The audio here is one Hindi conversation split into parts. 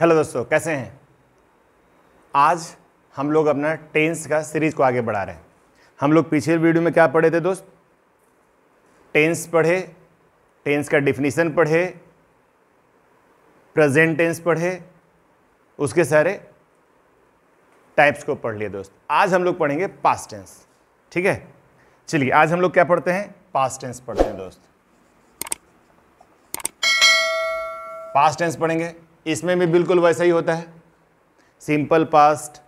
हेलो दोस्तों कैसे हैं आज हम लोग अपना टेंस का सीरीज को आगे बढ़ा रहे हैं हम लोग पिछले वीडियो में क्या पढ़े थे दोस्त टेंस पढ़े टेंस का डिफिनीसन पढ़े प्रेजेंट टेंस पढ़े उसके सारे टाइप्स को पढ़ लिए दोस्त आज हम लोग पढ़ेंगे पास्ट टेंस ठीक है चलिए आज हम लोग क्या पढ़ते हैं पास्ट टेंस पढ़ते हैं दोस्त पास्ट टेंस पढ़ेंगे इसमें भी बिल्कुल वैसा ही होता है simple past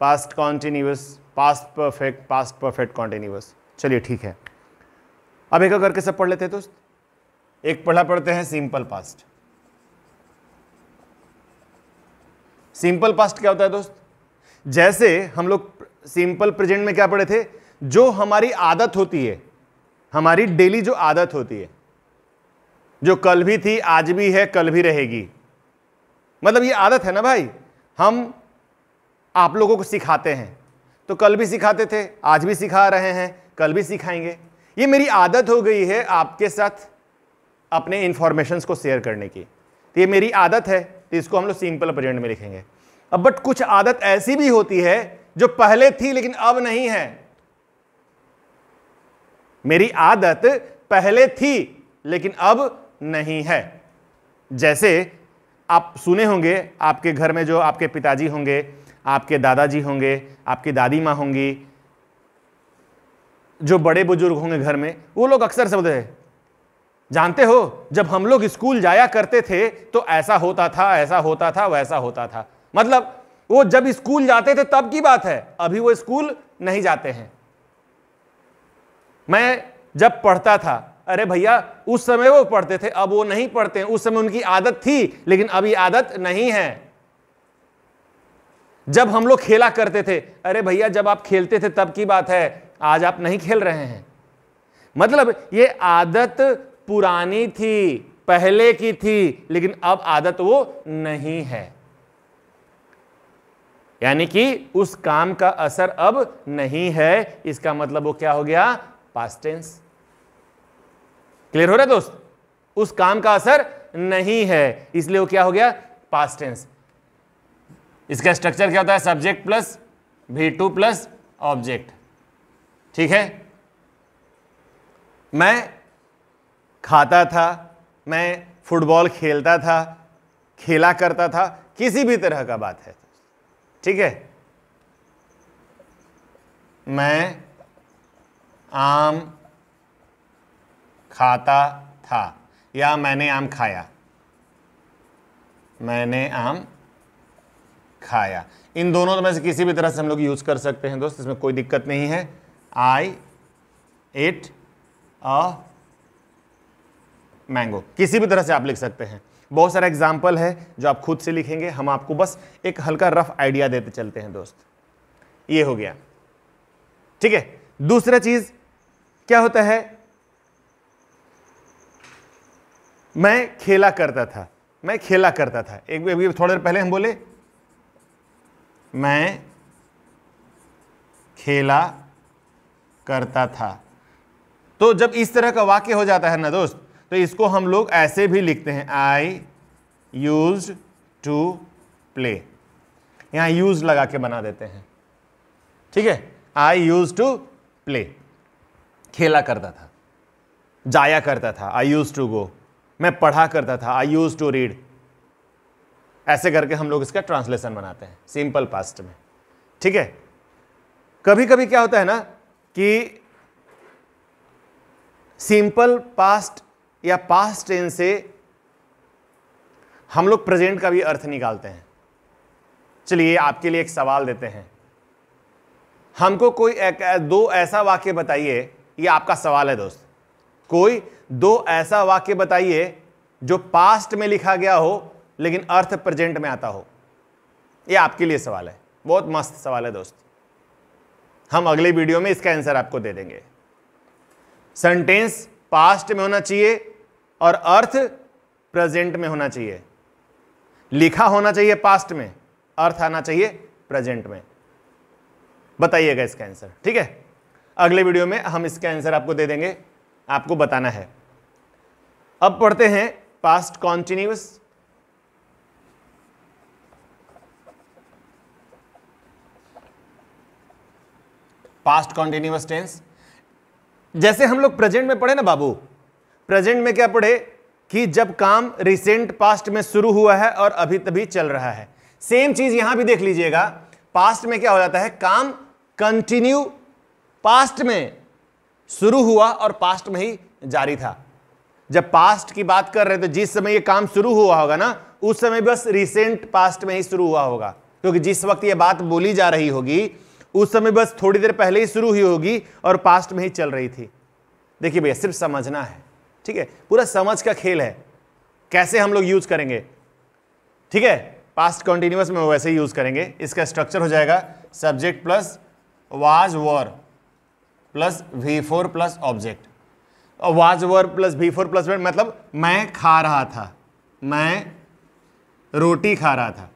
past continuous past perfect past perfect continuous चलिए ठीक है अब एक करके सब पढ़ लेते हैं दोस्त एक पढ़ा पढ़ते हैं सिंपल पास्ट सिंपल पास्ट क्या होता है दोस्त जैसे हम लोग सिंपल प्रेजेंट में क्या पढ़े थे जो हमारी आदत होती है हमारी डेली जो आदत होती है जो कल भी थी आज भी है कल भी रहेगी मतलब ये आदत है ना भाई हम आप लोगों को सिखाते हैं तो कल भी सिखाते थे आज भी सिखा रहे हैं कल भी सिखाएंगे ये मेरी आदत हो गई है आपके साथ अपने इन्फॉर्मेशंस को शेयर करने की तो ये मेरी आदत है तो इसको हम लोग सिंपल प्रेजेंट में लिखेंगे अब बट कुछ आदत ऐसी भी होती है जो पहले थी लेकिन अब नहीं है मेरी आदत पहले थी लेकिन अब नहीं है जैसे आप सुने होंगे आपके घर में जो आपके पिताजी होंगे आपके दादाजी होंगे आपकी दादी माँ होंगी जो बड़े बुजुर्ग होंगे घर में वो लोग अक्सर शब्द है जानते हो जब हम लोग स्कूल जाया करते थे तो ऐसा होता था ऐसा होता था वैसा होता था मतलब वो जब स्कूल जाते थे तब की बात है अभी वो स्कूल नहीं जाते हैं मैं जब पढ़ता था अरे भैया उस समय वो पढ़ते थे अब वो नहीं पढ़ते उस समय उनकी आदत थी लेकिन अभी आदत नहीं है जब हम लोग खेला करते थे अरे भैया जब आप खेलते थे तब की बात है आज आप नहीं खेल रहे हैं मतलब ये आदत पुरानी थी पहले की थी लेकिन अब आदत वो नहीं है यानी कि उस काम का असर अब नहीं है इसका मतलब वो क्या हो गया पास्टेंस क्लियर हो रहा है दोस्त उस काम का असर नहीं है इसलिए वो क्या हो गया पास्ट टेंस इसका स्ट्रक्चर क्या होता है subject plus V two plus object ठीक है मैं खाता था मैं फुटबॉल खेलता था खेला करता था किसी भी तरह का बात है ठीक है मैं आम खाता था या मैंने आम खाया मैंने आम खाया इन दोनों तो में से किसी भी तरह से हम लोग यूज़ कर सकते हैं दोस्त इसमें कोई दिक्कत नहीं है आई एट अ मैंगो किसी भी तरह से आप लिख सकते हैं बहुत सारे एग्जाम्पल है जो आप खुद से लिखेंगे हम आपको बस एक हल्का रफ आइडिया देते चलते हैं दोस्त ये हो गया ठीक है दूसरा चीज़ क्या होता है मैं खेला करता था मैं खेला करता था एक अभी थोड़ी देर पहले हम बोले मैं खेला करता था तो जब इस तरह का वाक्य हो जाता है ना दोस्त तो इसको हम लोग ऐसे भी लिखते हैं आई यूज टू प्ले यहाँ यूज लगा के बना देते हैं ठीक है आई यूज टू प्ले खेला करता था जाया करता था आई यूज टू गो मैं पढ़ा करता था आई यूज़ टू रीड ऐसे करके हम लोग इसका ट्रांसलेशन बनाते हैं सिंपल पास्ट में ठीक है कभी कभी क्या होता है ना कि सिंपल पास्ट या पास्ट टेन से हम लोग प्रेजेंट का भी अर्थ निकालते हैं चलिए आपके लिए एक सवाल देते हैं हमको कोई एक, दो ऐसा वाक्य बताइए ये आपका सवाल है दोस्त कोई दो ऐसा वाक्य बताइए जो पास्ट में लिखा गया हो लेकिन अर्थ प्रेजेंट में आता हो ये आपके लिए सवाल है बहुत मस्त सवाल है दोस्त हम अगले वीडियो में इसका आंसर आपको दे देंगे सेंटेंस पास्ट में होना चाहिए और अर्थ प्रेजेंट में होना चाहिए लिखा होना चाहिए पास्ट में अर्थ आना चाहिए प्रेजेंट में बताइएगा इसका आंसर ठीक है अगले वीडियो में हम इसका आंसर आपको दे देंगे आपको बताना है अब पढ़ते हैं past continuous past continuous tense जैसे हम लोग प्रेजेंट में पढ़े ना बाबू प्रेजेंट में क्या पढ़े कि जब काम रिसेंट पास्ट में शुरू हुआ है और अभी तभी चल रहा है सेम चीज यहां भी देख लीजिएगा पास्ट में क्या हो जाता है काम कंटिन्यू पास्ट में शुरू हुआ और पास्ट में ही जारी था जब पास्ट की बात कर रहे हैं तो जिस समय यह काम शुरू हुआ होगा ना उस समय बस रिसेंट पास्ट में ही शुरू हुआ होगा क्योंकि जिस वक्त ये बात बोली जा रही होगी उस समय बस थोड़ी देर पहले ही शुरू हुई होगी और पास्ट में ही चल रही थी देखिए भैया सिर्फ समझना है ठीक है पूरा समझ का खेल है कैसे हम लोग यूज करेंगे ठीक है पास्ट कंटिन्यूस में वैसे ही यूज करेंगे इसका स्ट्रक्चर हो जाएगा subject plus was were plus V four plus object was were plus V four plus मतलब मैं खा रहा था मैं रोटी खा रहा था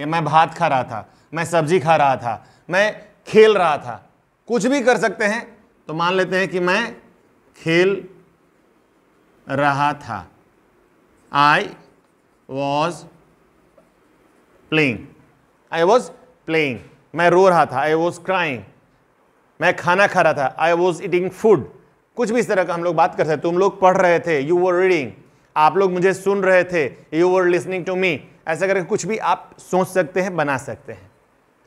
या मैं भात खा रहा था मैं सब्जी खा रहा था मैं खेल रहा था कुछ भी कर सकते हैं तो मान लेते हैं कि मैं खेल रहा था I was playing I was playing मैं रो रहा था आई वॉज क्राइंग मैं खाना खा रहा था आई वॉज ईटिंग फूड कुछ भी इस तरह का हम लोग बात कर सकते तुम लोग पढ़ रहे थे यू वर रीडिंग आप लोग मुझे सुन रहे थे you were listening to me ऐसा करके कुछ भी आप सोच सकते हैं बना सकते हैं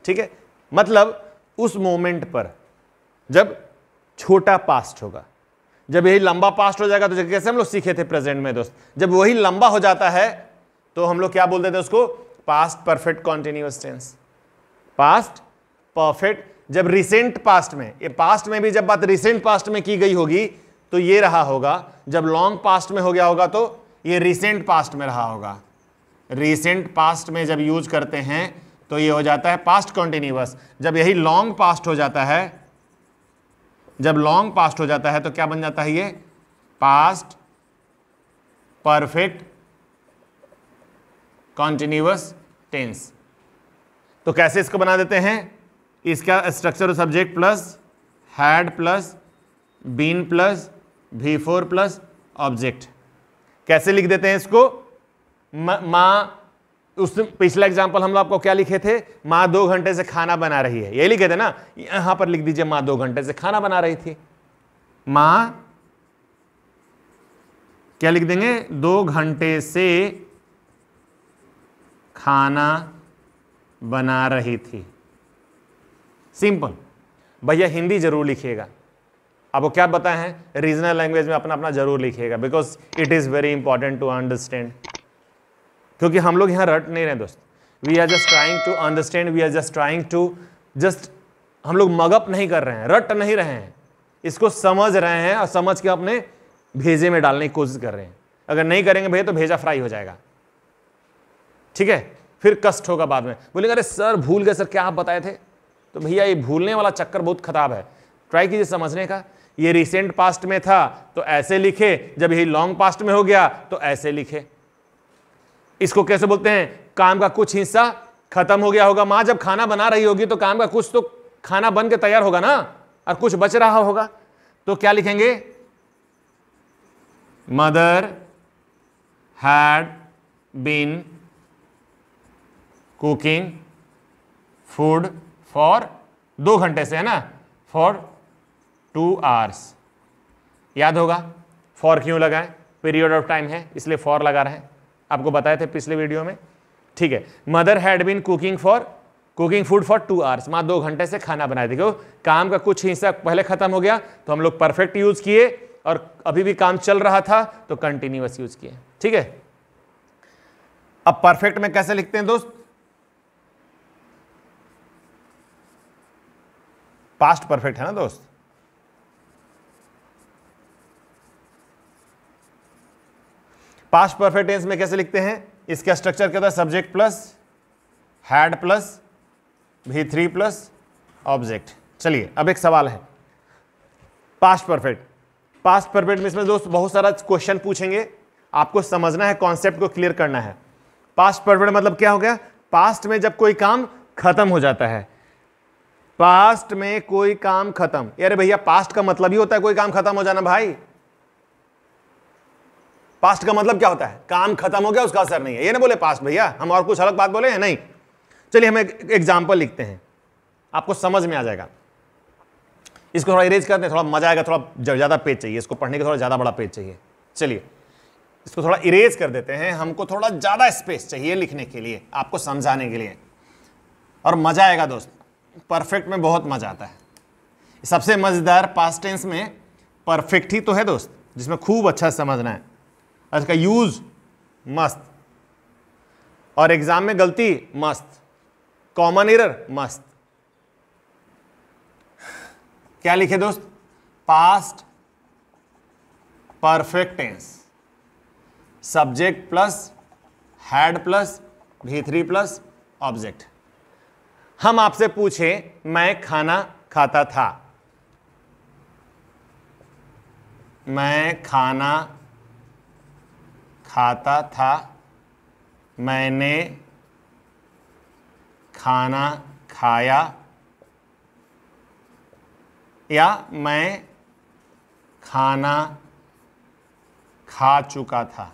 ठीक है मतलब उस मोमेंट पर जब छोटा पास्ट होगा जब यही लंबा पास्ट हो जाएगा तो कैसे हम लोग सीखे थे प्रेजेंट में दोस्त जब वही लंबा हो जाता है तो हम लोग क्या बोलते थे उसको past perfect continuous tense past perfect जब रिसेंट पास्ट में ये पास्ट में भी जब बात रिसेंट पास्ट में की गई होगी तो ये रहा होगा जब लॉन्ग पास्ट में हो गया होगा तो ये रिसेंट पास्ट में रहा होगा रिसेंट पास्ट में जब यूज करते हैं तो ये हो जाता है पास्ट कॉन्टिन्यूस जब यही लॉन्ग पास्ट हो जाता है जब लॉन्ग पास्ट हो जाता है तो क्या बन जाता है ये पास्ट परफेक्ट कॉन्टिन्यूअस टेंस तो कैसे इसको बना देते हैं इसका structure subject plus had plus been plus V four plus object कैसे लिख देते हैं इसको माँ उस पिछला एग्जाम्पल हम लोग आपको क्या लिखे थे माँ दो घंटे से खाना बना रही है ये लिखे थे ना यहां पर लिख दीजिए माँ दो घंटे से खाना बना रही थी माँ क्या लिख देंगे दो घंटे से खाना बना रही थी सिंपल भैया हिंदी जरूर लिखिएगा अब वो क्या बताए हैं रीजनल लैंग्वेज में अपना अपना जरूर लिखिएगा because it is very important to understand क्योंकि हम लोग यहाँ रट नहीं रहे दोस्त we are just trying to understand we are just trying to just हम लोग मगअप नहीं कर रहे हैं रट नहीं रहे हैं इसको समझ रहे हैं और समझ के अपने भेजे में डालने की कोशिश कर रहे हैं अगर नहीं करेंगे भैया तो भेजा फ्राई हो जाएगा ठीक है फिर कष्ट होगा बाद में बोलेंगे अरे सर भूल गए सर क्या आप बताए थे तो भैया ये भूलने वाला चक्कर बहुत खराब है ट्राई कीजिए समझने का ये रिसेंट पास्ट में था तो ऐसे लिखे जब यही लॉन्ग पास्ट में हो गया तो ऐसे लिखे इसको कैसे बोलते हैं काम का कुछ हिस्सा खत्म हो गया होगा मां जब खाना बना रही होगी तो काम का कुछ तो खाना बन के तैयार होगा ना और कुछ बच रहा होगा तो क्या लिखेंगे mother had been cooking food for दो घंटे से है ना फॉर टू आवर्स याद होगा फॉर क्यों लगाएं पीरियड ऑफ टाइम है इसलिए फॉर लगा रहे हैं आपको बताए थे पिछले वीडियो में ठीक है mother had been cooking for cooking food for two hours माँ दो घंटे से खाना बनाए देखो काम का कुछ हिस्सा पहले खत्म हो गया तो हम लोग परफेक्ट यूज किए और अभी भी काम चल रहा था तो कंटिन्यूस यूज किए ठीक है अब परफेक्ट में कैसे लिखते हैं दोस्त पास्ट परफेक्ट है ना दोस्त पास्ट परफेक्ट टेंस में कैसे लिखते हैं इसका स्ट्रक्चर क्या था subject plus had plus V three plus object चलिए अब एक सवाल है पास्ट परफेक्ट पास्ट परफेक्ट में इसमें दोस्त बहुत सारा क्वेश्चन पूछेंगे आपको समझना है कॉन्सेप्ट को क्लियर करना है पास्ट परफेक्ट मतलब क्या हो गया पास्ट में जब कोई काम खत्म हो जाता है पास्ट में कोई काम खत्म अरे भैया पास्ट का मतलब ही होता है कोई काम खत्म हो जाना भाई पास्ट का मतलब क्या होता है काम खत्म हो गया उसका असर नहीं है ये ना बोले पास्ट भैया हम और कुछ अलग बात बोले हैं नहीं चलिए हम एक एग्जाम्पल लिखते हैं आपको समझ में आ जाएगा इसको थोड़ा इरेज करते हैं थोड़ा मजा आएगा थोड़ा ज़्यादा पेज चाहिए इसको पढ़ने का थोड़ा ज़्यादा बड़ा पेज चाहिए चलिए इसको थोड़ा इरेज कर देते हैं हमको थोड़ा ज़्यादा स्पेस चाहिए लिखने के लिए आपको समझाने के लिए और मजा आएगा दोस्त परफेक्ट में बहुत मज़ा आता है सबसे मज़ेदार पास्ट टेंस में परफेक्ट ही तो है दोस्त जिसमें खूब अच्छा समझना है आज का यूज़ मस्त और एग्ज़ाम में गलती मस्त कॉमन एरर मस्त क्या लिखे दोस्त past perfect tense subject plus had plus V three plus object हम आपसे पूछें मैं खाना खाता था मैं खाना खाता था मैंने खाना खाया या मैं खाना खा चुका था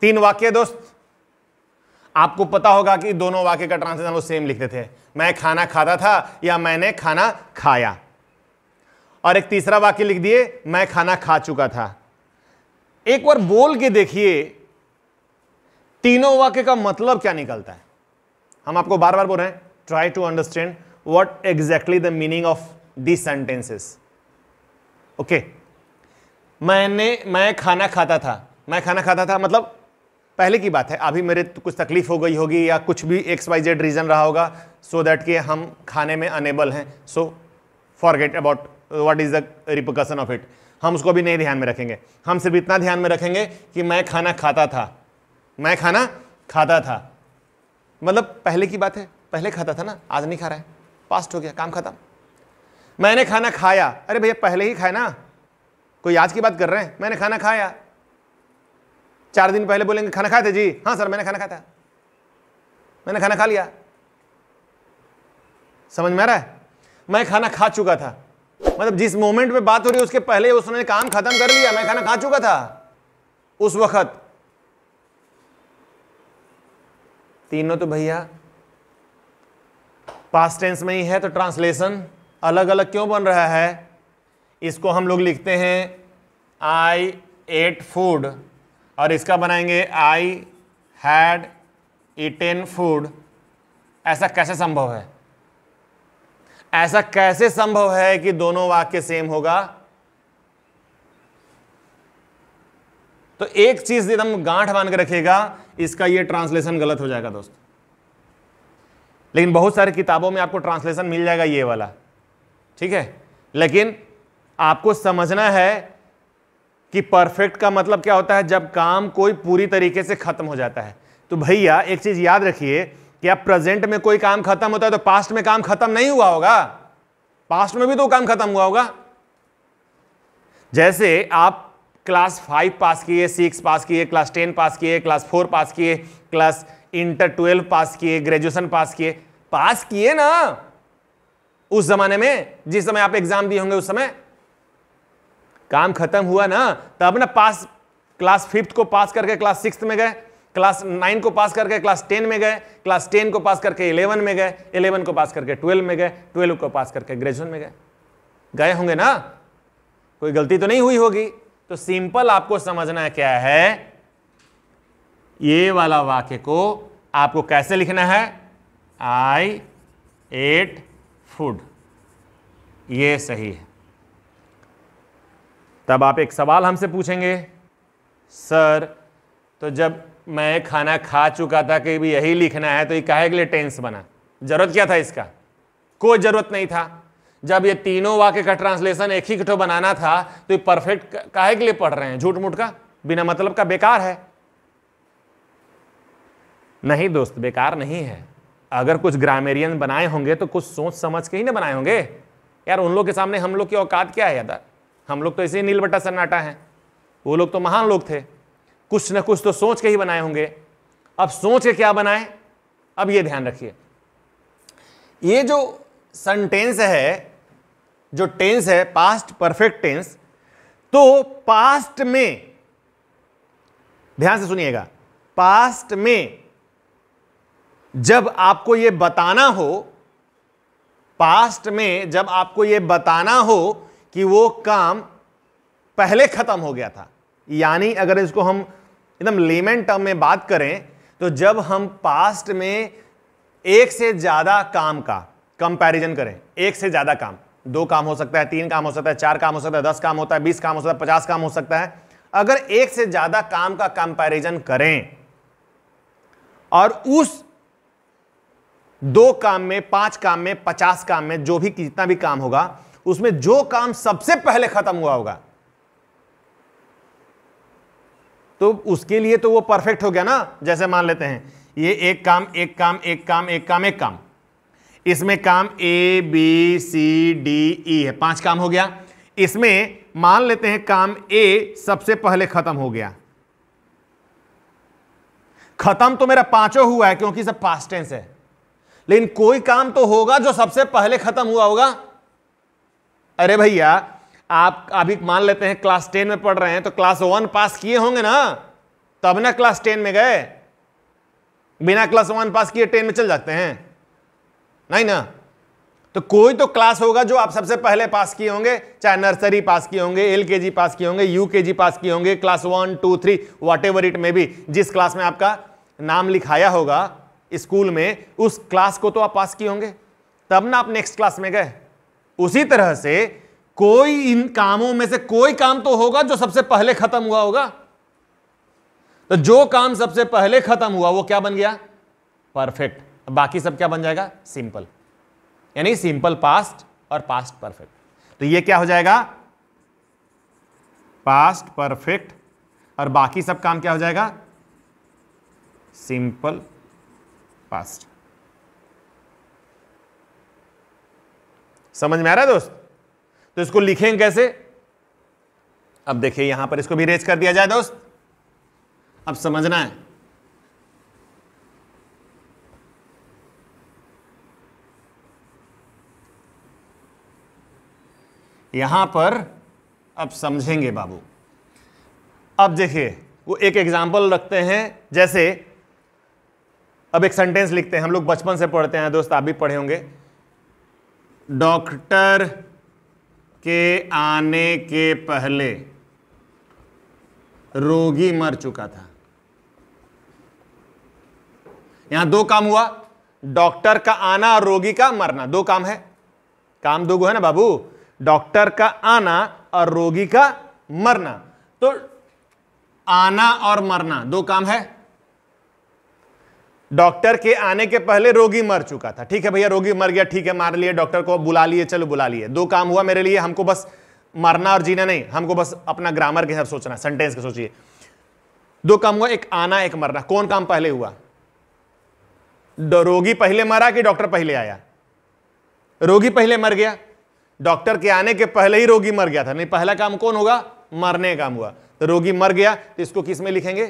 तीन वाक्य दोस्त आपको पता होगा कि दोनों वाक्य का ट्रांसलेशन वो सेम लिखते थे मैं खाना खाता था या मैंने खाना खाया और एक तीसरा वाक्य लिख दिए मैं खाना खा चुका था एक बार बोल के देखिए तीनों वाक्य का मतलब क्या निकलता है हम आपको बार बार बोल रहे हैं try to understand what exactly the meaning of the sentences okay मैंने मैं खाना खाता था मैं खाना खाता था मतलब पहले की बात है अभी मेरे तो कुछ तकलीफ़ हो गई होगी या कुछ भी एक्स वाई जेड रीज़न रहा होगा सो दैट कि हम खाने में अनेबल हैं so forget about what is the repercussion of it हम उसको भी नहीं ध्यान में रखेंगे हम सिर्फ इतना ध्यान में रखेंगे कि मैं खाना खाता था मैं खाना खाता था मतलब पहले की बात है पहले खाता था ना आज नहीं खा रहा है पास्ट हो गया काम खत्म मैंने खाना खाया अरे भैया पहले ही खाया ना कोई आज की बात कर रहे हैं मैंने खाना खाया चार दिन पहले बोलेंगे खाना खाए थे जी हाँ सर मैंने खाना खाया था मैंने खाना खा लिया समझ में आ रहा है मैं खाना खा चुका था मतलब जिस मोमेंट में बात हो रही है उसके पहले उसने काम खत्म कर लिया मैं खाना खा चुका था उस वक्त तीनों तो भैया पास टेंस में ही है तो ट्रांसलेशन अलग अलग क्यों बन रहा है इसको हम लोग लिखते हैं आई एट फूड और इसका बनाएंगे आई हैड एन फूड ऐसा कैसे संभव है ऐसा कैसे संभव है कि दोनों वाक्य सेम होगा तो एक चीज एकदम गांठ बांध के रखेगा इसका ये ट्रांसलेशन गलत हो जाएगा दोस्त लेकिन बहुत सारी किताबों में आपको ट्रांसलेशन मिल जाएगा ये वाला ठीक है लेकिन आपको समझना है कि परफेक्ट का मतलब क्या होता है जब काम कोई पूरी तरीके से खत्म हो जाता है तो भैया एक चीज याद रखिए कि आप प्रेजेंट में कोई काम खत्म होता है तो पास्ट में काम खत्म नहीं हुआ होगा पास्ट में भी तो काम खत्म हुआ होगा जैसे आप क्लास फाइव पास किए सिक्स पास किए क्लास टेन पास किए क्लास फोर पास किए क्लास इंटर ट्वेल्व पास किए ग्रेजुएशन पास किए पास किए ना उस जमाने में जिस समय आप एग्जाम दिए होंगे उस समय काम खत्म हुआ ना तब ना पास क्लास फिफ्थ को पास करके क्लास सिक्स में गए क्लास नाइन को पास करके क्लास टेन में गए क्लास टेन को पास करके इलेवन में गए इलेवन को पास करके ट्वेल्व में गए ट्वेल्व को पास करके ग्रेजुएशन में गए गए होंगे ना कोई गलती तो नहीं हुई होगी तो सिंपल आपको समझना क्या है ये वाला वाक्य को आपको कैसे लिखना है आई एट फूड ये सही है तब आप एक सवाल हमसे पूछेंगे सर तो जब मैं खाना खा चुका था कि भी यही लिखना है तो ये काहे के लिए टेंस बना जरूरत क्या था इसका कोई ज़रूरत नहीं था जब ये तीनों वाक्य का ट्रांसलेशन एक ही कठो बनाना था तो ये परफेक्ट काहे के लिए पढ़ रहे हैं झूठ मूठ का बिना मतलब का बेकार है नहीं दोस्त बेकार नहीं है अगर कुछ ग्रामेरियन बनाए होंगे तो कुछ सोच समझ के ही ना बनाए होंगे यार उन लोग के सामने हम लोग की औकात क्या है यार हम लोग तो ऐसे ही नीलबट्टा सन्नाटा है वो लोग तो महान लोग थे कुछ ना कुछ तो सोच के ही बनाए होंगे अब सोच के क्या बनाए अब ये ध्यान रखिए ये जो सेंटेंस है जो टेंस है पास्ट परफेक्ट टेंस तो पास्ट में ध्यान से सुनिएगा पास्ट में जब आपको यह बताना हो पास्ट में जब आपको यह बताना हो कि वो काम पहले खत्म हो गया था यानी अगर इसको हम एकदम लेमेंट टर्म में बात करें तो जब हम पास्ट में एक से ज़्यादा काम का कंपैरिजन करें एक से ज़्यादा काम दो काम हो सकता है तीन काम हो सकता है चार काम हो सकता है दस काम होता है बीस काम हो सकता है पचास काम हो सकता है अगर एक से ज़्यादा काम का कंपैरिजन करें और उस दो काम में पांच काम में पचास काम में जो भी कितना भी काम होगा उसमें जो काम सबसे पहले खत्म हुआ होगा तो उसके लिए तो वो परफेक्ट हो गया ना जैसे मान लेते हैं ये एक काम एक काम एक काम एक काम एक काम इसमें काम A B C D E है पांच काम हो गया इसमें मान लेते हैं काम ए सबसे पहले खत्म हो गया खत्म तो मेरा पांचों हुआ है क्योंकि सब पास्ट टेंस है लेकिन कोई काम तो होगा जो सबसे पहले खत्म हुआ होगा अरे भैया आप अभी मान लेते हैं क्लास टेन में पढ़ रहे हैं तो क्लास वन पास किए होंगे ना तब ना क्लास टेन में गए बिना क्लास वन पास किए टेन में चल जाते हैं नहीं ना तो कोई तो क्लास होगा जो आप सबसे पहले पास किए होंगे चाहे नर्सरी पास किए होंगे एल के जी पास किए होंगे यू के जी पास किए होंगे class one two three whatever it may be जिस क्लास में आपका नाम लिखाया होगा स्कूल में उस क्लास को तो आप पास किए होंगे तब ना आप नेक्स्ट क्लास में गए उसी तरह से कोई इन कामों में से कोई काम तो होगा जो सबसे पहले खत्म हुआ होगा तो जो काम सबसे पहले खत्म हुआ वो क्या बन गया परफेक्ट बाकी सब क्या बन जाएगा सिंपल यानी सिंपल पास्ट और पास्ट परफेक्ट तो ये क्या हो जाएगा पास्ट परफेक्ट और बाकी सब काम क्या हो जाएगा सिंपल पास्ट समझ में आ रहा है दोस्त तो इसको लिखें कैसे अब देखिए यहां पर इसको भी रेज कर दिया जाए दोस्त अब समझना है यहां पर अब समझेंगे बाबू अब देखिए वो एक एग्जाम्पल रखते हैं जैसे अब एक सेंटेंस लिखते हैं हम लोग बचपन से पढ़ते हैं दोस्त आप भी पढ़े होंगे डॉक्टर के आने के पहले रोगी मर चुका था यहां दो काम हुआ डॉक्टर का आना और रोगी का मरना दो काम है काम दो गो है ना बाबू डॉक्टर का आना और रोगी का मरना तो आना और मरना दो काम है डॉक्टर के आने के पहले रोगी मर चुका था ठीक है भैया रोगी मर गया ठीक है मार लिए डॉक्टर को बुला लिए चलो बुला लिए दो काम हुआ मेरे लिए हमको बस मरना और जीना नहीं हमको बस अपना ग्रामर के हिसाब सोचना सेंटेंस के सोचिए दो काम हुआ एक आना एक मरना कौन काम पहले हुआ रोगी पहले मरा कि डॉक्टर पहले आया रोगी पहले मर गया डॉक्टर के आने के पहले ही रोगी मर गया था नहीं पहला काम कौन होगा मरने काम हुआ तो रोगी मर गया तो इसको किस में लिखेंगे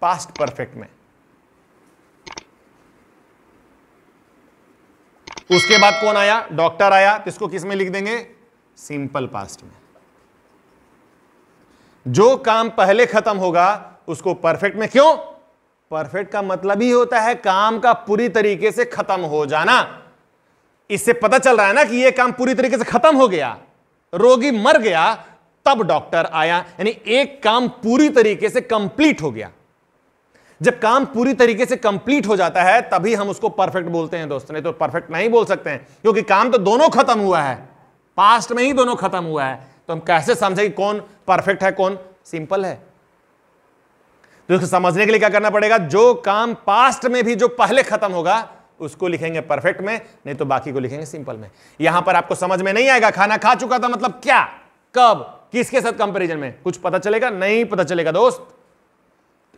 पास्ट परफेक्ट में उसके बाद कौन आया डॉक्टर आया तो इसको किस में लिख देंगे सिंपल पास्ट में जो काम पहले खत्म होगा उसको परफेक्ट में क्यों परफेक्ट का मतलब ही होता है काम का पूरी तरीके से खत्म हो जाना इससे पता चल रहा है ना कि यह काम पूरी तरीके से खत्म हो गया रोगी मर गया तब डॉक्टर आया यानी एक काम पूरी तरीके से कंप्लीट हो गया जब काम पूरी तरीके से कंप्लीट हो जाता है तभी हम उसको परफेक्ट बोलते हैं दोस्त नहीं तो परफेक्ट नहीं बोल सकते हैं क्योंकि काम तो दोनों खत्म हुआ है पास्ट में ही दोनों खत्म हुआ है तो हम कैसे समझे कि कौन परफेक्ट है कौन सिंपल है तो इसको समझने के लिए क्या करना पड़ेगा जो काम पास्ट में भी जो पहले खत्म होगा उसको लिखेंगे परफेक्ट में नहीं तो बाकी को लिखेंगे सिंपल में यहां पर आपको समझ में नहीं आएगा खाना खा चुका था मतलब क्या कब किसके साथ कंपैरिजन में कुछ पता चलेगा नहीं पता चलेगा दोस्त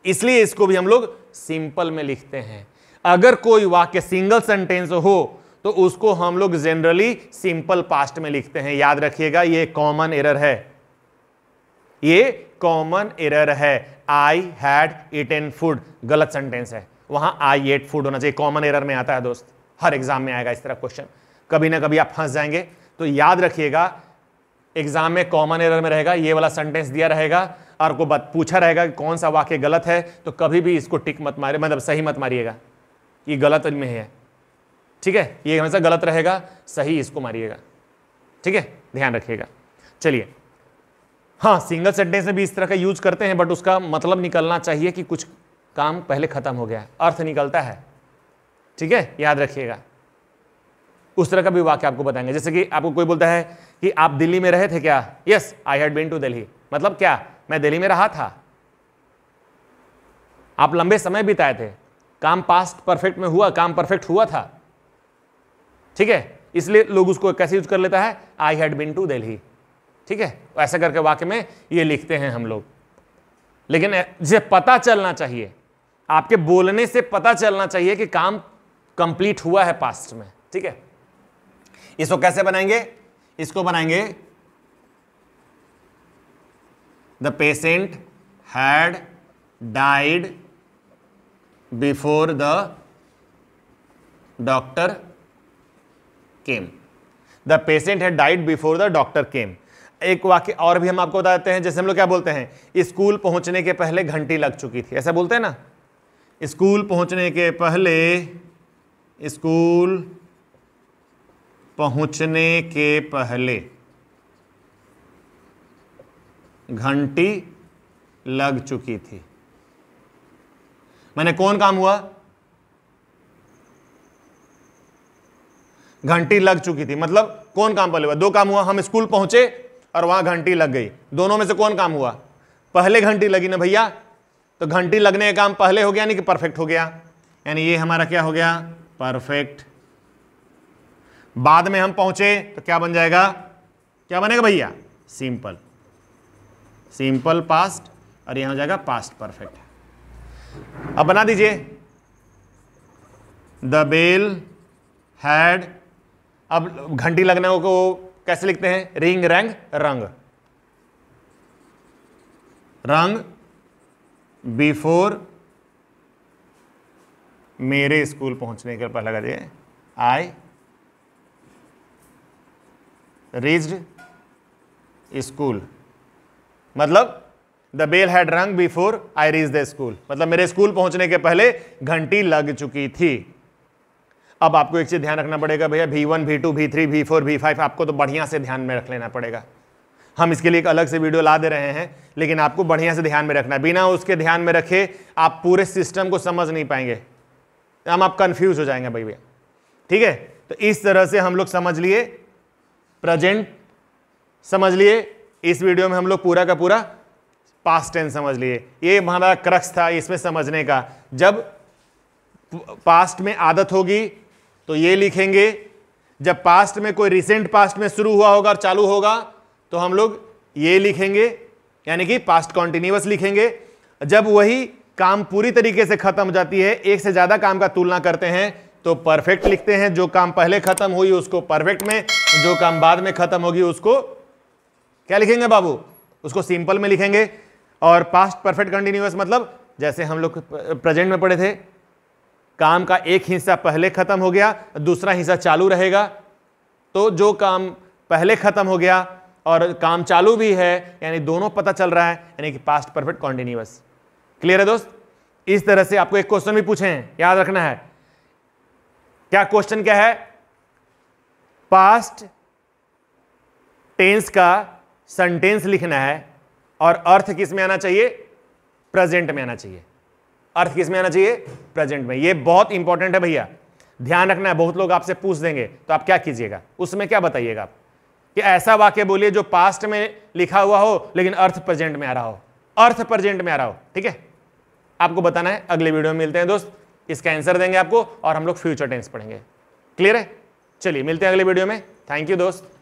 इसलिए इसको भी हम लोग सिंपल में लिखते हैं अगर कोई वाक्य सिंगल सेंटेंस हो तो उसको हम लोग जनरली सिंपल पास्ट में लिखते हैं याद रखिएगा ये कॉमन एरर है ये कॉमन एरर है आई हैड एन फूड गलत सेंटेंस है वहां आई एट फूड होना चाहिए कॉमन एरर में आता है दोस्त हर एग्जाम में आएगा इस तरह क्वेश्चन कभी ना कभी आप फंस जाएंगे तो याद रखिएगा एग्जाम में कॉमन एरर में रहेगा ये वाला सेंटेंस दिया रहेगा और बात पूछा रहेगा कि कौन सा वाक्य गलत है तो कभी भी इसको टिक मत मारे मतलब सही मत मारिएगा ये गलत में है ठीक है ये हमेशा गलत रहेगा सही इसको मारिएगा ठीक है ध्यान रखिएगा चलिए हाँ सिंगल सेंटेंस में भी इस तरह का यूज करते हैं बट उसका मतलब निकलना चाहिए कि कुछ काम पहले खत्म हो गया अर्थ निकलता है ठीक है याद रखिएगा उस तरह का भी वाक्य आपको बताएंगे जैसे कि आपको कोई बोलता है कि आप दिल्ली में रहे थे क्या yes I had been to Delhi मतलब क्या मैं दिल्ली में रहा था आप लंबे समय बिताए थे काम पास्ट परफेक्ट में हुआ काम परफेक्ट हुआ था ठीक है इसलिए लोग उसको कैसे यूज कर लेता है I had been to Delhi ठीक है ऐसा करके वाक्य में ये लिखते हैं हम लोग लेकिन जिसे पता चलना चाहिए आपके बोलने से पता चलना चाहिए कि काम कंप्लीट हुआ है पास्ट में ठीक है इसको कैसे बनाएंगे इसको बनाएंगे the patient had died before the doctor came. The patient had died before the doctor came. एक वाक्य और भी हम आपको बता देते हैं जैसे हम लोग क्या बोलते हैं स्कूल पहुंचने के पहले घंटी लग चुकी थी ऐसा बोलते हैं ना स्कूल पहुंचने के पहले स्कूल पहुंचने के पहले घंटी लग चुकी थी मैंने कौन काम हुआ घंटी लग चुकी थी मतलब कौन काम पहले हुआ दो काम हुआ हम स्कूल पहुंचे और वहां घंटी लग गई दोनों में से कौन काम हुआ पहले घंटी लगी ना भैया तो घंटी लगने का काम पहले हो गया यानी कि परफेक्ट हो गया यानी ये हमारा क्या हो गया परफेक्ट बाद में हम पहुंचे तो क्या बन जाएगा क्या बनेगा भैया सिंपल सिंपल पास्ट और यहां हो जाएगा पास्ट परफेक्ट अब बना दीजिए द बेल हैड अब घंटी लगने को कैसे लिखते हैं रिंग रैंग रंग रंग बिफोर मेरे स्कूल पहुंचने के पहला लगा दिए आई रीज्ड स्कूल मतलब the bell had rang before I reach the school मतलब मेरे स्कूल पहुंचने के पहले घंटी लग चुकी थी अब आपको एक चीज ध्यान रखना पड़ेगा भैया भी वन भी टू भी थ्री भी फोर भी फाइव आपको तो बढ़िया से ध्यान में रख लेना पड़ेगा हम इसके लिए एक अलग से वीडियो ला दे रहे हैं लेकिन आपको बढ़िया से ध्यान में रखना बिना उसके ध्यान में रखे आप पूरे सिस्टम को समझ नहीं पाएंगे हम आप कंफ्यूज हो जाएंगे भैया ठीक है तो इस तरह से हम लोग समझ लिए प्रेजेंट समझ लिए इस वीडियो में हम लोग पूरा का पूरा पास्ट टेंस समझ लिए ये हमारा क्रक्स था इसमें समझने का जब पास्ट में आदत होगी तो ये लिखेंगे जब पास्ट में कोई रिसेंट पास्ट में शुरू हुआ होगा और चालू होगा तो हम लोग ये लिखेंगे यानी कि पास्ट कॉन्टिन्यूस लिखेंगे जब वही काम पूरी तरीके से खत्म हो जाती है एक से ज़्यादा काम का तुलना करते हैं तो परफेक्ट लिखते हैं जो काम पहले खत्म हुई उसको परफेक्ट में जो काम बाद में खत्म होगी उसको क्या लिखेंगे बाबू उसको सिंपल में लिखेंगे और पास्ट परफेक्ट कंटिन्यूस मतलब जैसे हम लोग प्रेजेंट में पढ़े थे काम का एक हिस्सा पहले खत्म हो गया दूसरा हिस्सा चालू रहेगा तो जो काम पहले खत्म हो गया और काम चालू भी है यानी दोनों पता चल रहा है यानी कि पास्ट परफेक्ट कॉन्टिन्यूअस क्लियर है दोस्त इस तरह से आपको एक क्वेश्चन भी पूछे हैं याद रखना है क्या क्वेश्चन क्या है पास्ट टेंस का सेंटेंस लिखना है और अर्थ किस में आना चाहिए प्रेजेंट में आना चाहिए अर्थ किस में आना चाहिए प्रेजेंट में ये बहुत इंपॉर्टेंट है भैया ध्यान रखना है बहुत लोग आपसे पूछ देंगे तो आप क्या कीजिएगा उसमें क्या बताइएगा आप कि ऐसा वाक्य बोलिए जो पास्ट में लिखा हुआ हो लेकिन अर्थ प्रेजेंट में आ रहा हो अर्थ प्रेजेंट में आ रहा हो ठीक है आपको बताना है अगले वीडियो में मिलते हैं दोस्त इसका आंसर देंगे आपको और हम लोग फ्यूचर टेंस पढ़ेंगे क्लियर है चलिए मिलते हैं अगले वीडियो में थैंक यू दोस्त